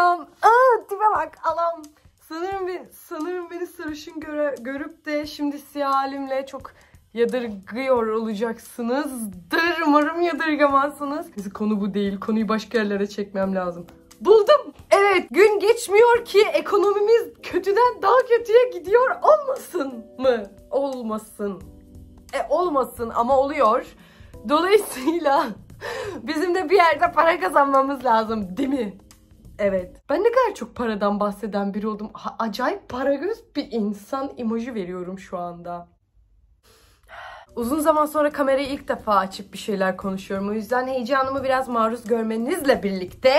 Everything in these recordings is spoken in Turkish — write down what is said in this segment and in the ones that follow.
Anam. Aa, tipe bak alam. Sanırım, bir, sanırım beni sarışın göre, görüp de şimdi siyah halimle çok yadırgıyor Dır Umarım yadırgamazsınız. Neyse konu bu değil. Konuyu başka yerlere çekmem lazım. Buldum. Evet gün geçmiyor ki ekonomimiz kötüden daha kötüye gidiyor olmasın mı? Olmasın. E olmasın ama oluyor. Dolayısıyla bizim de bir yerde para kazanmamız lazım değil mi? Evet. Ben ne kadar çok paradan bahseden biri oldum. Ha, acayip göz bir insan imajı veriyorum şu anda. Uzun zaman sonra kamerayı ilk defa açıp bir şeyler konuşuyorum. O yüzden heyecanımı biraz maruz görmenizle birlikte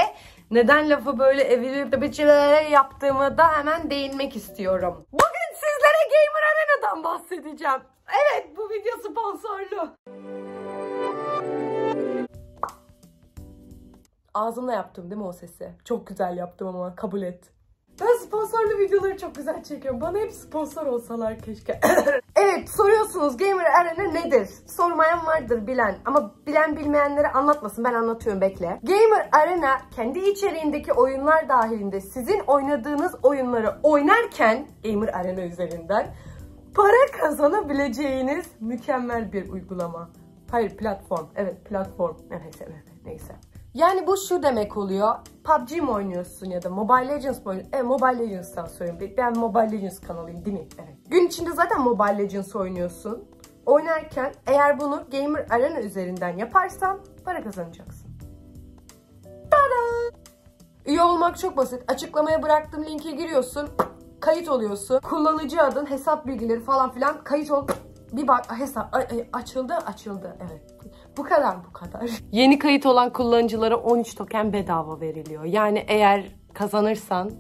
neden lafı böyle evirip biçilere yaptığımı da hemen değinmek istiyorum. Bugün sizlere Gamer Arena'dan bahsedeceğim. Evet bu video sponsorlu. Ağzımla yaptım değil mi o sesi? Çok güzel yaptım ama kabul et. Ben sponsorlu videoları çok güzel çekiyorum. Bana hep sponsor olsalar keşke. evet soruyorsunuz Gamer Arena nedir? Sormayan vardır bilen ama bilen bilmeyenleri anlatmasın ben anlatıyorum bekle. Gamer Arena kendi içeriğindeki oyunlar dahilinde sizin oynadığınız oyunları oynarken Gamer Arena üzerinden para kazanabileceğiniz mükemmel bir uygulama. Hayır platform. Evet platform. Evet evet neyse. Yani bu şu demek oluyor. PUBG mi oynuyorsun ya da Mobile Legends mi oynuyorsun? Evet Mobile Legends'tan söylüyorum. Ben Mobile Legends kanalıyım değil mi? Evet. Gün içinde zaten Mobile Legends oynuyorsun. Oynarken eğer bunu Gamer Arena üzerinden yaparsan para kazanacaksın. Tada! Üye olmak çok basit. Açıklamaya bıraktığım linke giriyorsun. Kayıt oluyorsun. Kullanıcı adın, hesap bilgileri falan filan. Kayıt ol. Bir bak hesap e, açıldı açıldı evet. Bu kadar bu kadar. Yeni kayıt olan kullanıcılara 13 token bedava veriliyor. Yani eğer kazanırsan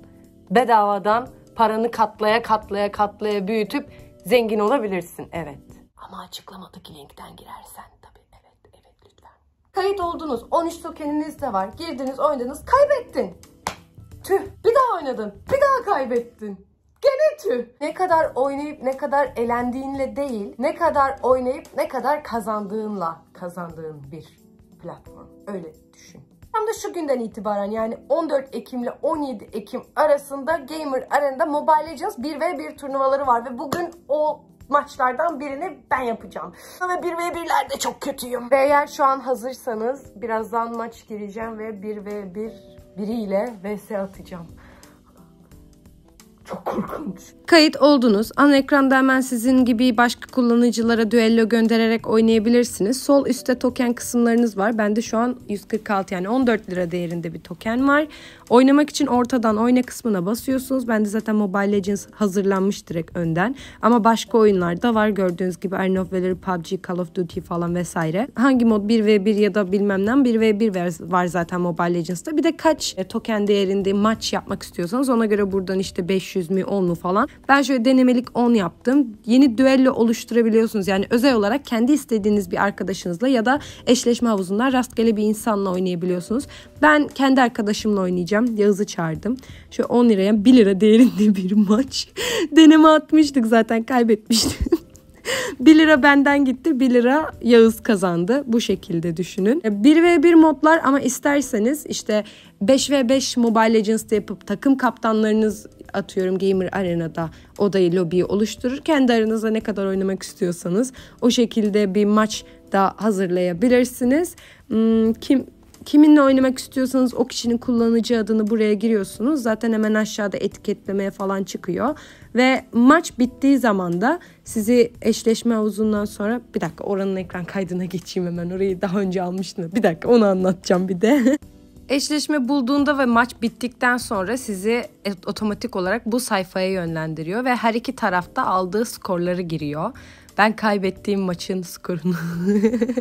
bedavadan paranı katlaya katlaya katlaya büyütüp zengin olabilirsin. Evet. Ama açıklamadaki linkten girersen tabii. Evet, evet lütfen. Kayıt oldunuz. 13 tokeniniz de var. Girdiniz, oynadınız, kaybettin. Tüh, bir daha oynadın. Bir daha kaybettin. Gene tü. Ne kadar oynayıp ne kadar elendiğinle değil, ne kadar oynayıp ne kadar kazandığınla kazandığın bir platform. Öyle düşün. Hem de şu günden itibaren yani 14 Ekim ile 17 Ekim arasında Gamer Arena'da Mobile Legends 1v1 turnuvaları var ve bugün o maçlardan birini ben yapacağım. Ve 1v1'lerde çok kötüyüm. Ve eğer şu an hazırsanız birazdan maç gireceğim ve 1v1 biriyle vs atacağım. Çok korkunç. Kayıt oldunuz. Ana ekranda hemen sizin gibi başka kullanıcılara düello göndererek oynayabilirsiniz. Sol üstte token kısımlarınız var. Bende şu an 146 yani 14 lira değerinde bir token var. Oynamak için ortadan oyna kısmına basıyorsunuz. Bende zaten Mobile Legends hazırlanmış direkt önden. Ama başka oyunlar da var gördüğünüz gibi Arena of Valor, PUBG, Call of Duty falan vesaire. Hangi mod 1v1 ya da bilmem ne 1v1 var zaten Mobile Legends'ta. Bir de kaç e, token değerinde maç yapmak istiyorsanız ona göre buradan işte 500 mi 10 mu falan. Ben şöyle denemelik 10 yaptım. Yeni düello oluş oluşturabiliyorsunuz. Yani özel olarak kendi istediğiniz bir arkadaşınızla ya da eşleşme havuzunda rastgele bir insanla oynayabiliyorsunuz. Ben kendi arkadaşımla oynayacağım. Yağız'ı çağırdım. Şu 10 liraya 1 lira değerinde bir maç. Deneme atmıştık zaten kaybetmiştim. 1 lira benden gitti 1 lira Yağız kazandı bu şekilde düşünün. 1 e, ve 1 modlar ama isterseniz işte 5 ve 5 Mobile Legends'te yapıp takım kaptanlarınız atıyorum Gamer Arena'da odayı lobiyi oluşturur. Kendi aranızda ne kadar oynamak istiyorsanız o şekilde bir maç da hazırlayabilirsiniz. Hmm, kim kiminle oynamak istiyorsanız o kişinin kullanıcı adını buraya giriyorsunuz. Zaten hemen aşağıda etiketlemeye falan çıkıyor. Ve maç bittiği zaman da sizi eşleşme havuzundan sonra bir dakika oranın ekran kaydına geçeyim hemen orayı daha önce almıştım. Bir dakika onu anlatacağım bir de. Eşleşme bulduğunda ve maç bittikten sonra sizi e, otomatik olarak bu sayfaya yönlendiriyor ve her iki tarafta aldığı skorları giriyor. Ben kaybettiğim maçın skorunu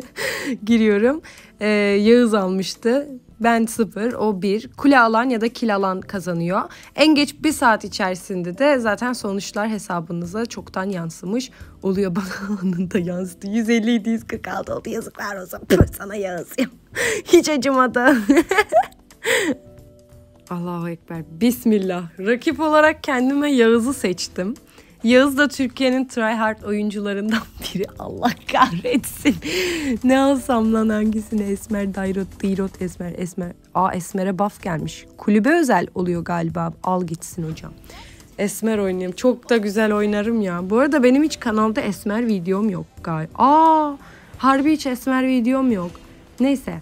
giriyorum. Ee, Yağız almıştı ben sıfır, o bir. Kule alan ya da kil alan kazanıyor. En geç bir saat içerisinde de zaten sonuçlar hesabınıza çoktan yansımış oluyor. Bana anında yansıdı. 150 idi, 146 oldu. Yazıklar olsun. Pır sana Yağız. Hiç acımadı. Allahu Ekber. Bismillah. Rakip olarak kendime Yağız'ı seçtim. Yağız da Türkiye'nin try hard oyuncularından biri. Allah kahretsin. ne alsam lan hangisini? Esmer, Dairot, Dirot, Esmer, Esmer. Aa Esmer'e buff gelmiş. Kulübe özel oluyor galiba. Al gitsin hocam. Esmer oynayayım. Çok da güzel oynarım ya. Bu arada benim hiç kanalda Esmer videom yok galiba. Aa harbi hiç Esmer videom yok. Neyse.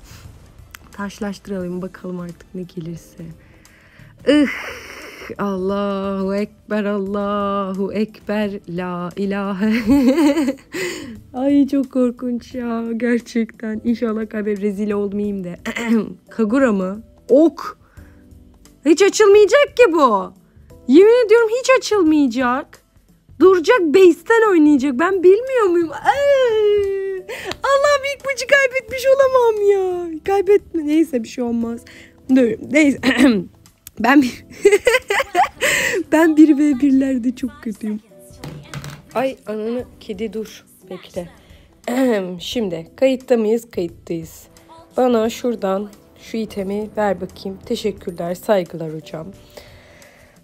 Taşlaştıralım bakalım artık ne gelirse. Ih. Allahu Ekber, Allahu Ekber, La ilahe. Ay çok korkunç ya gerçekten. İnşallah kabe rezil olmayayım de. Kagura mı? Ok. Hiç açılmayacak ki bu. Yemin ediyorum hiç açılmayacak. Duracak base'ten oynayacak. Ben bilmiyor muyum? Ay. Allah'ım ilk maçı kaybetmiş olamam ya. Kaybetme. Neyse bir şey olmaz. Dur. Neyse. Ben ben bir ve birlerde çok kötüyüm. Ay ananı kedi dur bekle. Şimdi kayıtta mıyız? Kayıttayız. Bana şuradan şu itemi ver bakayım. Teşekkürler, saygılar hocam.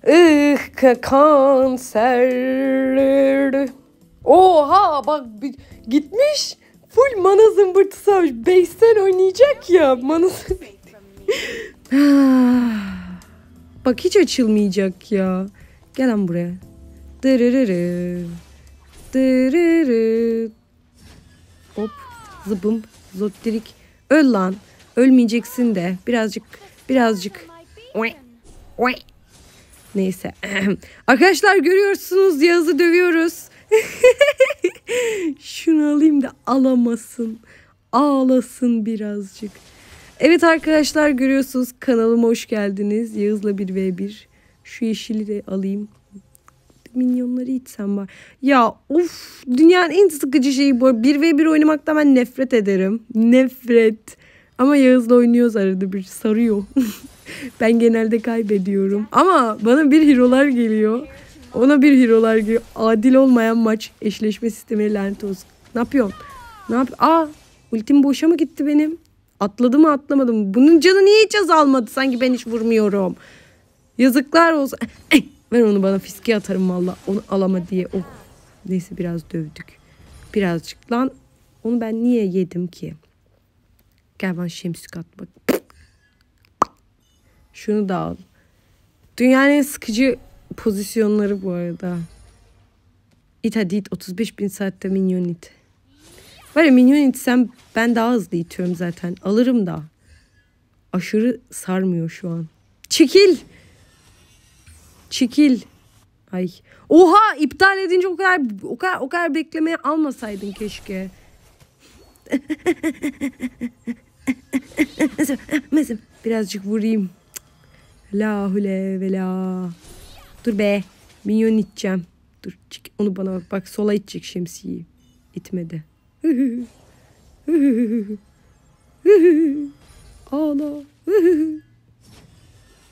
Ih kanser. Oha bak gitmiş. Full mana zımbırtısı almış. oynayacak ya. Mana Bak hiç açılmayacak ya. Gel lan buraya. Dırırırı. Dırırı. Hop. Zıbım. Zottirik. Öl lan. Ölmeyeceksin de. Birazcık. Birazcık. Neyse. Arkadaşlar görüyorsunuz yazı dövüyoruz. Şunu alayım da alamasın. Ağlasın birazcık. Evet arkadaşlar görüyorsunuz kanalıma hoş geldiniz. Yağız'la bir v 1 Şu yeşili de alayım. Minyonları itsem var. Ya of dünyanın en sıkıcı şeyi bu. 1v1 oynamakta ben nefret ederim. Nefret. Ama Yağız'la oynuyoruz arada bir sarıyor. ben genelde kaybediyorum. Ama bana bir hero'lar geliyor. Ona bir hero'lar geliyor. Adil olmayan maç eşleşme sistemine lanet olsun. Ne yapıyorsun? Ne yap? Aa ultim boşa mı gitti benim? Atladı mı atlamadı mı? Bunun canı niye hiç azalmadı? Sanki ben hiç vurmuyorum. Yazıklar olsun. Eh, eh, ver onu bana fiske atarım valla. Onu alama diye. Oh. Neyse biraz dövdük. Birazcık lan. Onu ben niye yedim ki? Gel bana şemsük at bak. Şunu da al. Dünyanın en sıkıcı pozisyonları bu arada. İt hadi it 35 bin saatte minyon it. Var ya minyon itsem ben daha hızlı itiyorum zaten. Alırım da. Aşırı sarmıyor şu an. Çekil. Çekil. Ay. Oha iptal edince o kadar o kadar o kadar beklemeye almasaydın keşke. Mesela birazcık vurayım. La hule ve la. Dur be. Minyon iteceğim. Dur çık onu bana bak. Bak sola itecek şemsiyi İtmedi. Ağla.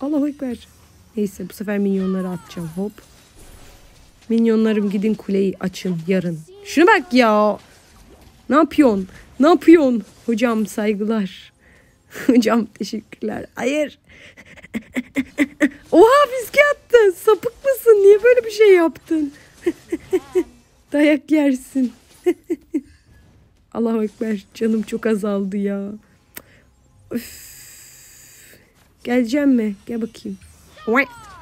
Allah ekber. Neyse bu sefer minyonları atacağım. Hop. Minyonlarım gidin kuleyi açın yarın. Şuna bak ya. Ne yapıyorsun? Ne yapıyorsun? Hocam saygılar. Hocam teşekkürler. Hayır. Oha fiske attın. Sapık mısın? Niye böyle bir şey yaptın? Dayak yersin. Allahu Ekber. Canım çok azaldı ya. Öf. Geleceğim mi? Gel bakayım.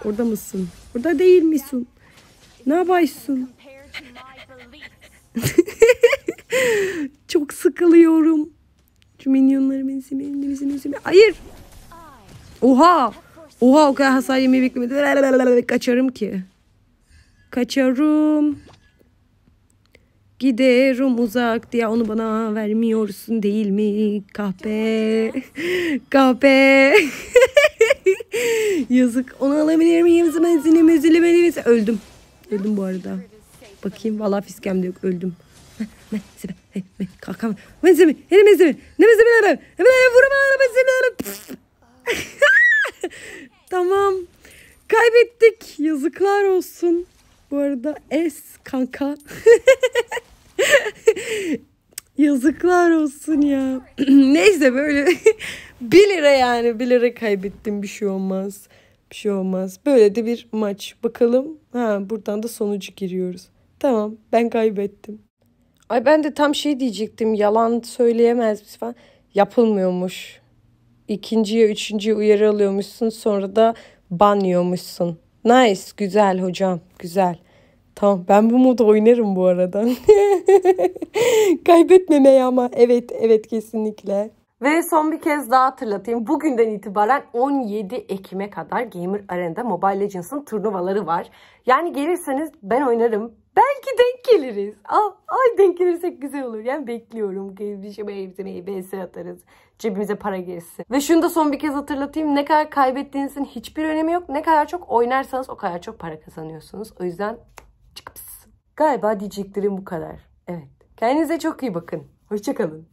Orada mısın? Orada değil misin? Ne yapıyorsun? çok sıkılıyorum. Şu minyonları beni sevmeyin. Beni sevmeyin. Hayır. Oha. Oha o kadar hasar yemeyi beklemedim. Kaçarım ki. Kaçarım. Giderim uzak diye onu bana vermiyorsun değil mi? Kahpe. Kahpe. Yazık. Onu alabilir miyim? Zinim üzülmeli Öldüm. Öldüm bu arada. Bakayım. Valla fiskemde yok. Öldüm. Kalkamam. Ben seni. Elim ben seni. Ne ben Ne Ben seni. Vurma. Ben seni. Tamam. Kaybettik. Yazıklar olsun. Bu arada es kanka. Yazıklar olsun ya. Neyse böyle 1 lira yani 1 lira kaybettim bir şey olmaz. Bir şey olmaz. Böyle de bir maç. Bakalım. Ha buradan da sonucu giriyoruz. Tamam ben kaybettim. Ay ben de tam şey diyecektim. Yalan söyleyemez misin? falan. Yapılmıyormuş. İkinciye, üçüncüye uyarı alıyormuşsun. Sonra da banıyormuşsun. Nice. Güzel hocam. Güzel. Tamam ben bu modu oynarım bu arada. Kaybetmemeye ama evet evet kesinlikle. Ve son bir kez daha hatırlatayım. Bugünden itibaren 17 Ekim'e kadar Gamer Arena'da Mobile Legends'ın turnuvaları var. Yani gelirseniz ben oynarım. Belki denk geliriz. Aa, ay denk gelirsek güzel olur. Yani bekliyorum. Gelişime evzemeye BS atarız. Cebimize para girsin. Ve şunu da son bir kez hatırlatayım. Ne kadar kaybettiğinizin hiçbir önemi yok. Ne kadar çok oynarsanız o kadar çok para kazanıyorsunuz. O yüzden Galiba diyeceklerim bu kadar. Evet. Kendinize çok iyi bakın. Hoşçakalın.